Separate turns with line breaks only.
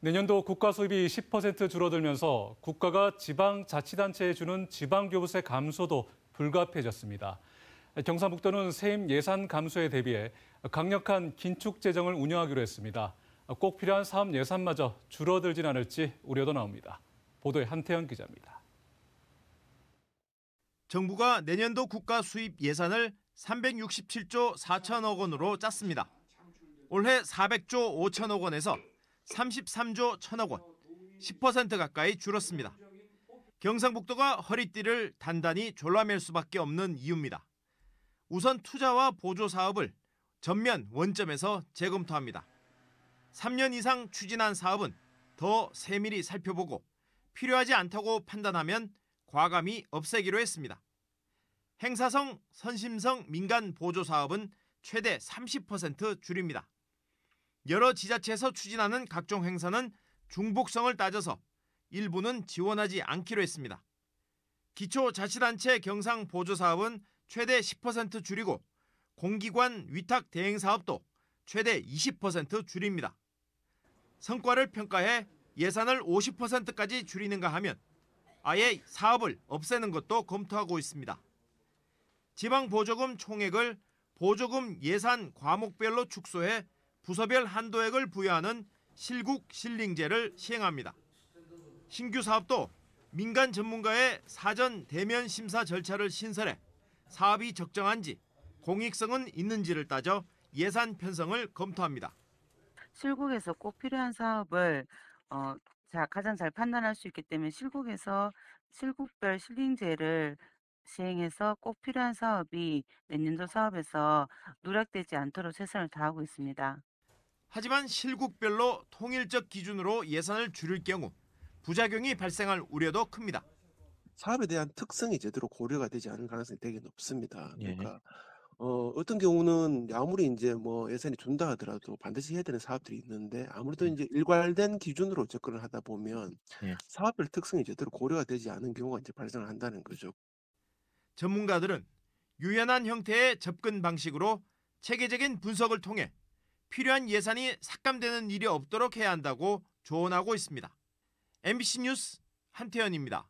내년도 국가 수입이 10% 줄어들면서 국가가 지방자치단체에 주는 지방교부세 감소도 불가피해졌습니다. 경상북도는 세임 예산 감소에 대비해 강력한 긴축 재정을 운영하기로 했습니다. 꼭 필요한 사업 예산마저 줄어들진 않을지 우려도 나옵니다. 보도에 한태현 기자입니다. 정부가 내년도 국가 수입 예산을 367조
4천억 원으로 짰습니다. 올해 400조 5천억 원에서 33조 1 천억 원, 10% 가까이 줄었습니다. 경상북도가 허리띠를 단단히 졸라맬 수밖에 없는 이유입니다. 우선 투자와 보조 사업을 전면 원점에서 재검토합니다. 3년 이상 추진한 사업은 더 세밀히 살펴보고 필요하지 않다고 판단하면 과감히 없애기로 했습니다. 행사성, 선심성 민간 보조 사업은 최대 30% 줄입니다. 여러 지자체에서 추진하는 각종 행사는 중복성을 따져서 일부는 지원하지 않기로 했습니다. 기초자치단체 경상 보조사업은 최대 10% 줄이고 공기관 위탁 대행 사업도 최대 20% 줄입니다. 성과를 평가해 예산을 50%까지 줄이는가 하면 아예 사업을 없애는 것도 검토하고 있습니다. 지방 보조금 총액을 보조금 예산 과목별로 축소해 부서별 한도액을 부여하는 실국 실링제를 시행합니다. 신규 사업도 민간 전문가의 사전 대면 심사 절차를 신설해 사업이 적정한지 공익성은 있는지를 따져 예산 편성을 검토합니다.
실국에서 꼭 필요한 사업을 어, 자, 가장 잘 판단할 수 있기 때문에 실국에서 실국별 실링제를 시행해서 꼭 필요한 사업이 내년도 사업에서 누락되지 않도록 최선을 다하고 있습니다.
하지만 실국별로 통일적 기준으로 예산을 줄일 경우 부작용이 발생할 우려도 큽니다.
사업에 대한 특성이 제대로 고려가 되지 않을 가능성이 되게 높습니다. 예. 그러니까 예. 어, 어떤 경우는 아무리 이제 뭐 예산이 준다 하더라도 반드시 해야 되는 사업들이 있는데 아무래도 예. 이제 일괄된 기준으로 접근을 하다 보면 예. 사업별 특성이 제대로 고려가 되지 않은 경우가 이제
발생 한다는 거죠. 전문가들은 유연한 형태의 접근 방식으로 체계적인 분석을 통해 필요한 예산이 삭감되는 일이 없도록 해야 한다고 조언하고 있습니다. MBC 뉴스 한태현입니다.